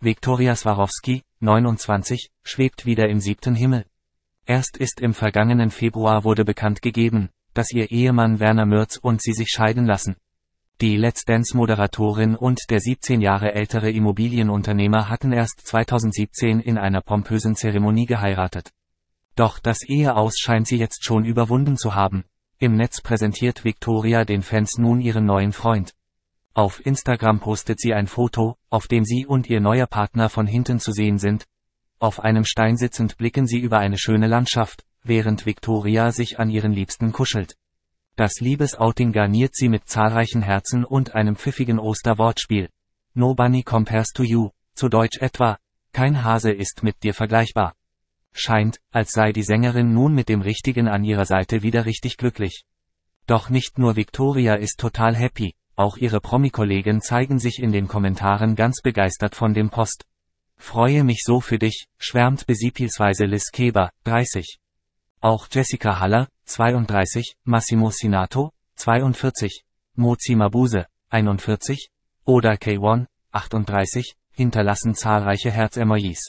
Viktoria Swarovski, 29, schwebt wieder im siebten Himmel. Erst ist im vergangenen Februar wurde bekannt gegeben, dass ihr Ehemann Werner Mürz und sie sich scheiden lassen. Die Let's Dance-Moderatorin und der 17 Jahre ältere Immobilienunternehmer hatten erst 2017 in einer pompösen Zeremonie geheiratet. Doch das Eheaus scheint sie jetzt schon überwunden zu haben. Im Netz präsentiert Victoria den Fans nun ihren neuen Freund. Auf Instagram postet sie ein Foto, auf dem sie und ihr neuer Partner von hinten zu sehen sind. Auf einem Stein sitzend blicken sie über eine schöne Landschaft, während Victoria sich an ihren Liebsten kuschelt. Das Liebesouting garniert sie mit zahlreichen Herzen und einem pfiffigen Osterwortspiel. No bunny compares to you, zu Deutsch etwa, kein Hase ist mit dir vergleichbar. Scheint, als sei die Sängerin nun mit dem Richtigen an ihrer Seite wieder richtig glücklich. Doch nicht nur Victoria ist total happy, auch ihre Promi-Kollegen zeigen sich in den Kommentaren ganz begeistert von dem Post. Freue mich so für dich, schwärmt besiepelsweise Liz Keber, 30. Auch Jessica Haller, 32, Massimo Sinato, 42, Mozi Mabuse, 41, oder K1, 38, hinterlassen zahlreiche Herz-Emojis.